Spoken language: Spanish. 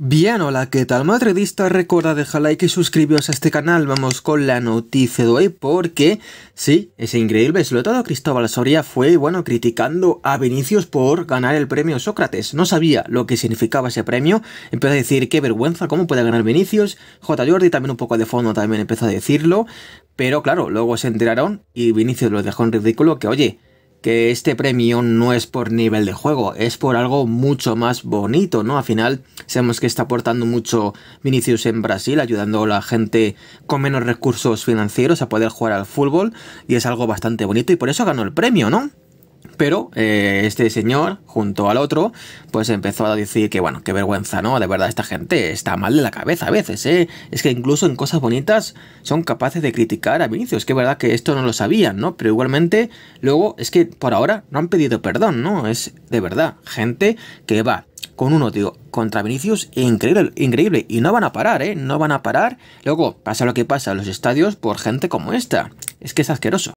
Bien, hola, ¿qué tal? Madridista, recuerda dejar like y suscribiros a este canal. Vamos con la noticia de hoy porque, sí, es increíble, sobre lo Cristóbal Soria fue, bueno, criticando a Vinicius por ganar el premio Sócrates. No sabía lo que significaba ese premio, empezó a decir, qué vergüenza, cómo puede ganar Vinicius. J. Jordi también un poco de fondo también empezó a decirlo, pero claro, luego se enteraron y Vinicius lo dejó en ridículo que, oye, este premio no es por nivel de juego, es por algo mucho más bonito, ¿no? Al final, sabemos que está aportando mucho Vinicius en Brasil, ayudando a la gente con menos recursos financieros a poder jugar al fútbol, y es algo bastante bonito, y por eso ganó el premio, ¿no? Pero eh, este señor, junto al otro, pues empezó a decir que, bueno, qué vergüenza, ¿no? De verdad, esta gente está mal de la cabeza a veces, ¿eh? Es que incluso en cosas bonitas son capaces de criticar a Vinicius. Que es verdad que esto no lo sabían, ¿no? Pero igualmente, luego, es que por ahora no han pedido perdón, ¿no? Es de verdad gente que va con un odio contra Vinicius, increíble, increíble. Y no van a parar, ¿eh? No van a parar. Luego, pasa lo que pasa en los estadios por gente como esta. Es que es asqueroso.